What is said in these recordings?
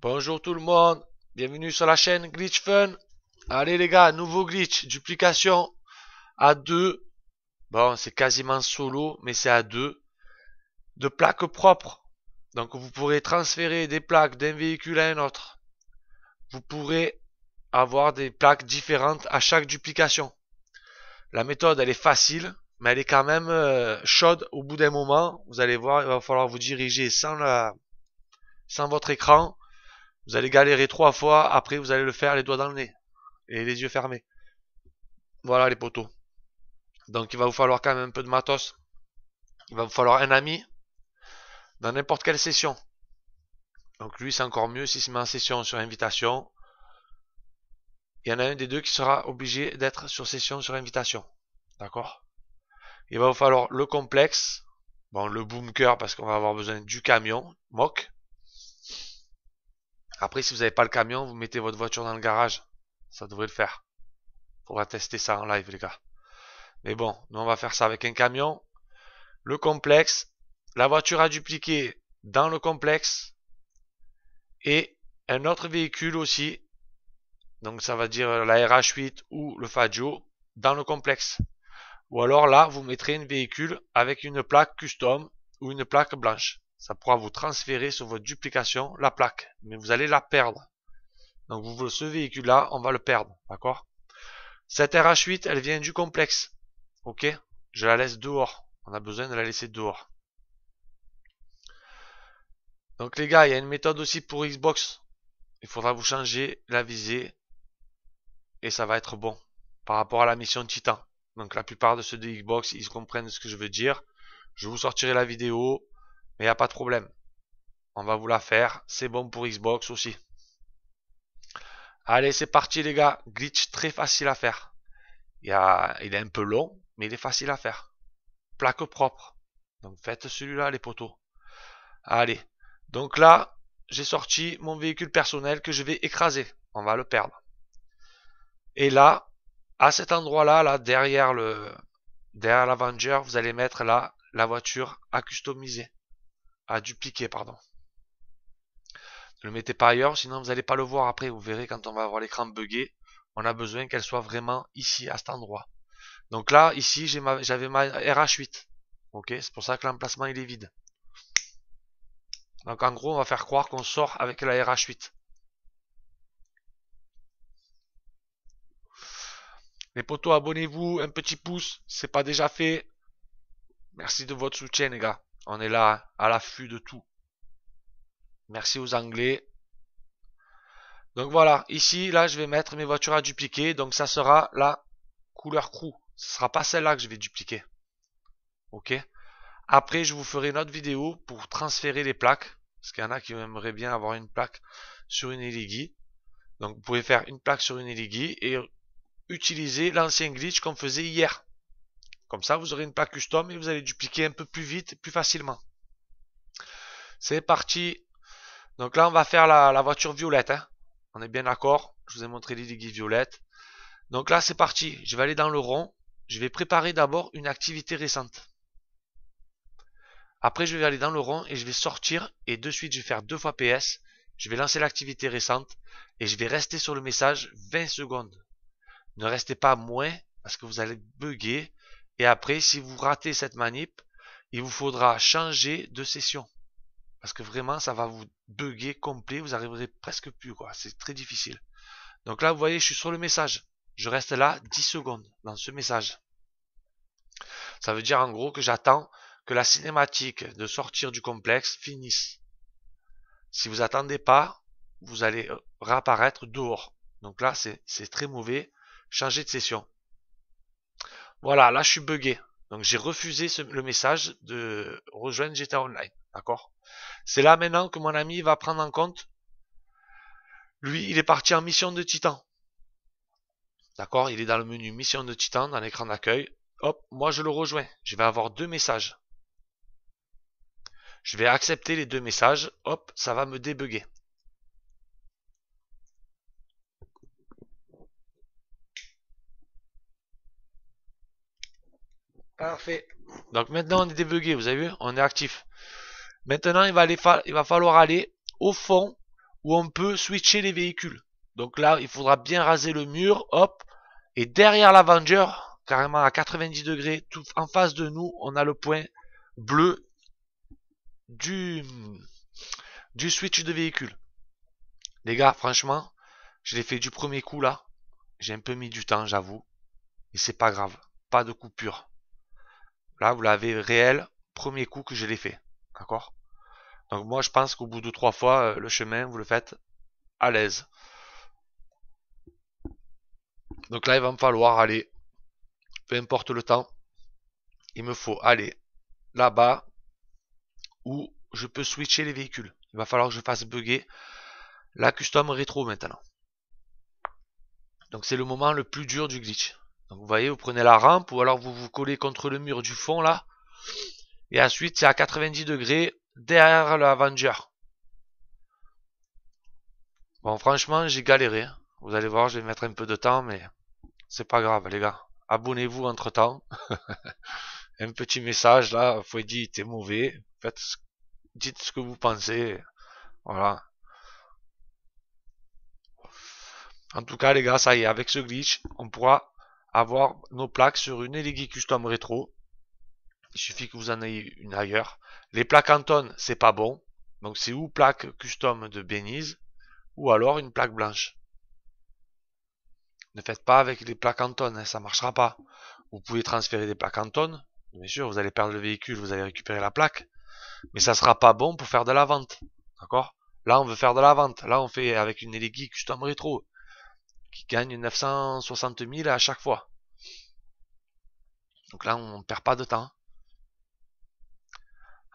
Bonjour tout le monde, bienvenue sur la chaîne Glitch Fun. Allez les gars, nouveau glitch, duplication à deux Bon, c'est quasiment solo, mais c'est à deux De plaques propres. Donc vous pourrez transférer des plaques d'un véhicule à un autre. Vous pourrez avoir des plaques différentes à chaque duplication. La méthode, elle est facile, mais elle est quand même euh, chaude au bout d'un moment. Vous allez voir, il va falloir vous diriger sans, la... sans votre écran. Vous allez galérer trois fois, après vous allez le faire les doigts dans le nez et les yeux fermés. Voilà les poteaux. Donc il va vous falloir quand même un peu de matos. Il va vous falloir un ami dans n'importe quelle session. Donc lui c'est encore mieux si c'est met en session sur invitation. Il y en a un des deux qui sera obligé d'être sur session sur invitation. D'accord Il va vous falloir le complexe. Bon, le bunker parce qu'on va avoir besoin du camion. Mock. Après, si vous n'avez pas le camion, vous mettez votre voiture dans le garage. Ça devrait le faire. Faudra tester ça en live, les gars. Mais bon, nous on va faire ça avec un camion. Le complexe. La voiture à dupliquer dans le complexe. Et un autre véhicule aussi. Donc ça va dire la RH8 ou le Faggio dans le complexe. Ou alors là, vous mettrez un véhicule avec une plaque custom ou une plaque blanche. Ça pourra vous transférer sur votre duplication la plaque. Mais vous allez la perdre. Donc vous, ce véhicule-là, on va le perdre, d'accord Cette RH8, elle vient du complexe, ok Je la laisse dehors, on a besoin de la laisser dehors. Donc les gars, il y a une méthode aussi pour Xbox. Il faudra vous changer la visée et ça va être bon par rapport à la mission Titan. Donc la plupart de ceux de Xbox, ils comprennent ce que je veux dire. Je vous sortirai la vidéo, mais il n'y a pas de problème. On va vous la faire. C'est bon pour Xbox aussi. Allez, c'est parti les gars. Glitch très facile à faire. Il, a, il est un peu long, mais il est facile à faire. Plaque propre. Donc faites celui-là les poteaux. Allez. Donc là, j'ai sorti mon véhicule personnel que je vais écraser. On va le perdre. Et là, à cet endroit-là, là, derrière le derrière l'Avenger, vous allez mettre là la voiture à customiser. À dupliquer, pardon. Ne le mettez pas ailleurs, sinon vous n'allez pas le voir après. Vous verrez quand on va avoir l'écran buggé, on a besoin qu'elle soit vraiment ici, à cet endroit. Donc là, ici, j'avais ma, ma, RH8. Ok, c'est pour ça que l'emplacement il est vide. Donc en gros, on va faire croire qu'on sort avec la RH8. Les potos, abonnez-vous, un petit pouce, c'est pas déjà fait. Merci de votre soutien les gars. On est là, à l'affût de tout. Merci aux Anglais. Donc voilà, ici, là, je vais mettre mes voitures à dupliquer. Donc ça sera la couleur crew. Ce sera pas celle-là que je vais dupliquer. Ok Après, je vous ferai une autre vidéo pour transférer les plaques. Parce qu'il y en a qui aimeraient bien avoir une plaque sur une Eligi. Donc vous pouvez faire une plaque sur une Eligi et utiliser l'ancien glitch qu'on faisait hier. Comme ça, vous aurez une plaque custom et vous allez dupliquer un peu plus vite, plus facilement. C'est parti donc là, on va faire la, voiture violette. Hein. On est bien d'accord. Je vous ai montré les ligues violettes. Donc là, c'est parti. Je vais aller dans le rond. Je vais préparer d'abord une activité récente. Après, je vais aller dans le rond et je vais sortir. Et de suite, je vais faire deux fois PS. Je vais lancer l'activité récente. Et je vais rester sur le message 20 secondes. Ne restez pas moins parce que vous allez bugger. Et après, si vous ratez cette manip, il vous faudra changer de session. Parce que vraiment, ça va vous bugger complet, vous arriverez presque plus, C'est très difficile. Donc là, vous voyez, je suis sur le message. Je reste là 10 secondes dans ce message. Ça veut dire en gros que j'attends que la cinématique de sortir du complexe finisse. Si vous attendez pas, vous allez euh, réapparaître dehors. Donc là, c'est très mauvais. Changer de session. Voilà, là, je suis bugué. Donc j'ai refusé le message de rejoindre GTA Online. D'accord c'est là maintenant que mon ami va prendre en compte. Lui, il est parti en mission de titan. D'accord Il est dans le menu mission de titan, dans l'écran d'accueil. Hop, moi je le rejoins. Je vais avoir deux messages. Je vais accepter les deux messages. Hop, ça va me débugger. Parfait. Donc maintenant on est débugué, vous avez vu On est actif. Maintenant, il va, falloir aller au fond où on peut switcher les véhicules. Donc là, il faudra bien raser le mur, hop. Et derrière l'Avenger, carrément à 90 degrés, tout en face de nous, on a le point bleu du, du switch de véhicule. Les gars, franchement, je l'ai fait du premier coup là. J'ai un peu mis du temps, j'avoue. Et c'est pas grave. Pas de coupure. Là, vous l'avez réel. Premier coup que je l'ai fait. D'accord Donc moi, je pense qu'au bout de trois fois, euh, le chemin, vous le faites à l'aise. Donc là, il va me falloir aller, peu importe le temps, il me faut aller là-bas où je peux switcher les véhicules. Il va falloir que je fasse bugger la custom rétro maintenant. Donc c'est le moment le plus dur du glitch. Donc vous voyez, vous prenez la rampe ou alors vous vous collez contre le mur du fond là. Et ensuite, c'est à 90 degrés derrière le Avenger. Bon, franchement, j'ai galéré. Hein. Vous allez voir, je vais mettre un peu de temps, mais c'est pas grave, les gars. Abonnez-vous entre temps. un petit message là, faut dit, t'es mauvais. Faites Dites ce que vous pensez. Voilà. En tout cas, les gars, ça y est, avec ce glitch, on pourra avoir nos plaques sur une Eligi Custom Retro il suffit que vous en ayez une ailleurs. Les plaques en c'est pas bon. Donc c'est ou plaque custom de Beniz ou alors une plaque blanche. Ne faites pas avec les plaques en hein, ça marchera pas. Vous pouvez transférer des plaques en bien sûr, vous allez perdre le véhicule, vous allez récupérer la plaque, mais ça sera pas bon pour faire de la vente. D'accord Là, on veut faire de la vente. Là, on fait avec une Elegy custom rétro qui gagne 960 000 à chaque fois. Donc là, on ne perd pas de temps.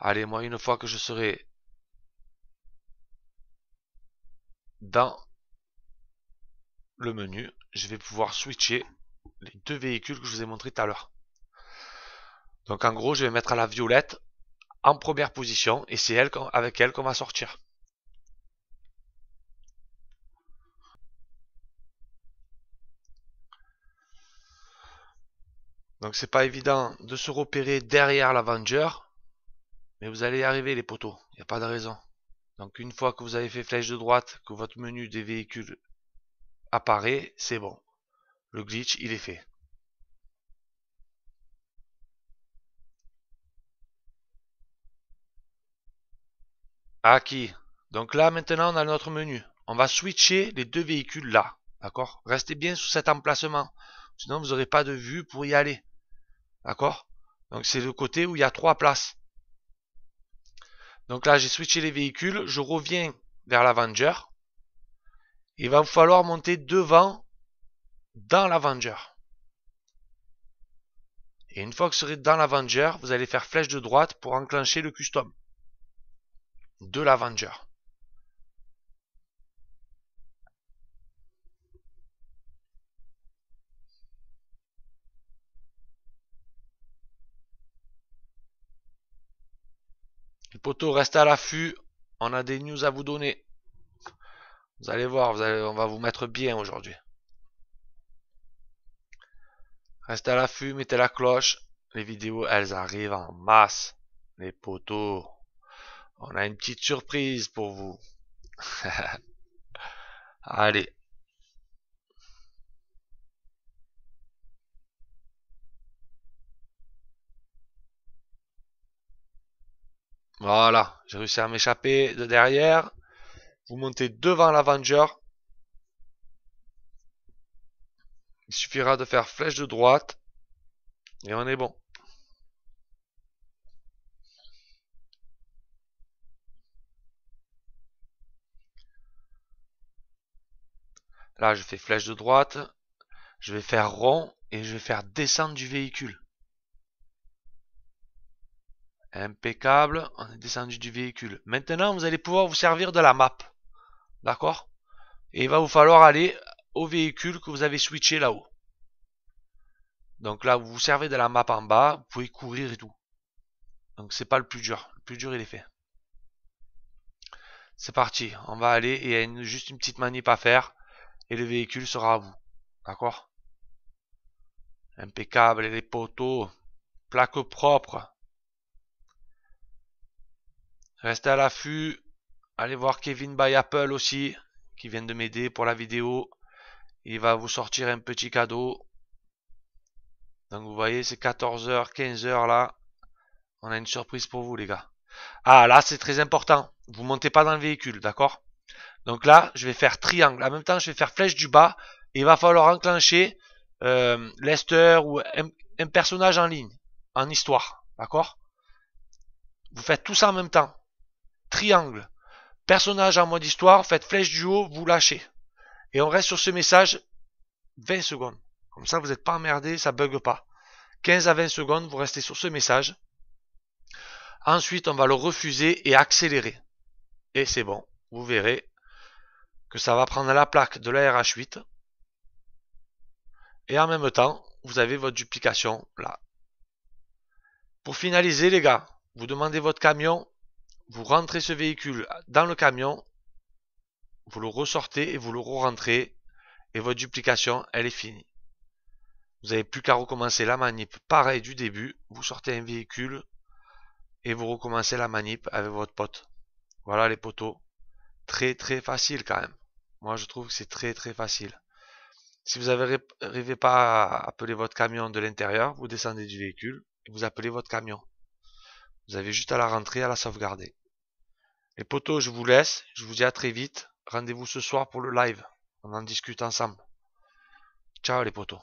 Allez, moi, une fois que je serai dans le menu, je vais pouvoir switcher les deux véhicules que je vous ai montrés tout à l'heure. Donc en gros, je vais mettre la violette en première position et c'est elle avec elle qu'on va sortir. Donc c'est pas évident de se repérer derrière l'Avenger mais vous allez y arriver les poteaux, il n'y a pas de raison. Donc une fois que vous avez fait flèche de droite, que votre menu des véhicules apparaît, c'est bon. Le glitch, il est fait. Acquis. Donc là, maintenant, on a notre menu. On va switcher les deux véhicules là. D'accord Restez bien sous cet emplacement. Sinon, vous n'aurez pas de vue pour y aller. D'accord Donc c'est le côté où il y a trois places. Donc là, j'ai switché les véhicules. Je reviens vers l'Avenger. Il va falloir monter devant dans l'Avenger. Et une fois que vous serez dans l'Avenger, vous allez faire flèche de droite pour enclencher le custom de l'Avenger. reste restez à l'affût. On a des news à vous donner. Vous allez voir, on va vous mettre bien aujourd'hui. Restez à l'affût, mettez la cloche. Les vidéos, elles arrivent en masse. Les poteaux. On a une petite surprise pour vous. allez. Voilà, j'ai réussi à m'échapper de derrière. Vous montez devant l'Avenger. Il suffira de faire flèche de droite. Et on est bon. Là, je fais flèche de droite. Je vais faire rond et je vais faire descendre du véhicule. Impeccable, on est descendu du véhicule. Maintenant, vous allez pouvoir vous servir de la map. D'accord Et il va vous falloir aller au véhicule que vous avez switché là-haut. Donc là, vous vous servez de la map en bas, vous pouvez courir et tout. Donc c'est pas le plus dur. Le plus dur, il est fait. C'est parti, on va aller et il y a juste une petite manip à faire et le véhicule sera à vous. D'accord Impeccable, les poteaux, plaque propre. Restez à l'affût. Allez voir Kevin by Apple aussi, qui vient de m'aider pour la vidéo. Il va vous sortir un petit cadeau. Donc vous voyez, c'est 14h, 15h là. On a une surprise pour vous les gars. Ah là, c'est très important. Vous montez pas dans le véhicule, d'accord Donc là, je vais faire triangle. En même temps, je vais faire flèche du bas. Et il va falloir enclencher euh, Lester ou un personnage en ligne, en histoire, d'accord Vous faites tout ça en même temps triangle. Personnage en mode histoire, faites flèche du haut, vous lâchez. Et on reste sur ce message 20 secondes. Comme ça, vous n'êtes pas emmerdé, ça bug pas. 15 à 20 secondes, vous restez sur ce message. Ensuite, on va le refuser et accélérer. Et c'est bon. Vous verrez que ça va prendre la plaque de la RH8. Et en même temps, vous avez votre duplication là. Pour finaliser, les gars, vous demandez votre camion vous rentrez ce véhicule dans le camion, vous le ressortez et vous le re-rentrez et votre duplication, elle est finie. Vous n'avez plus qu'à recommencer la manip pareil du début, vous sortez un véhicule et vous recommencez la manip avec votre pote. Voilà les poteaux. Très très facile quand même. Moi je trouve que c'est très très facile. Si vous n'arrivez pas à appeler votre camion de l'intérieur, vous descendez du véhicule et vous appelez votre camion. Vous avez juste à la rentrer, à la sauvegarder. Les potos, je vous laisse. Je vous dis à très vite. Rendez-vous ce soir pour le live. On en discute ensemble. Ciao les potos.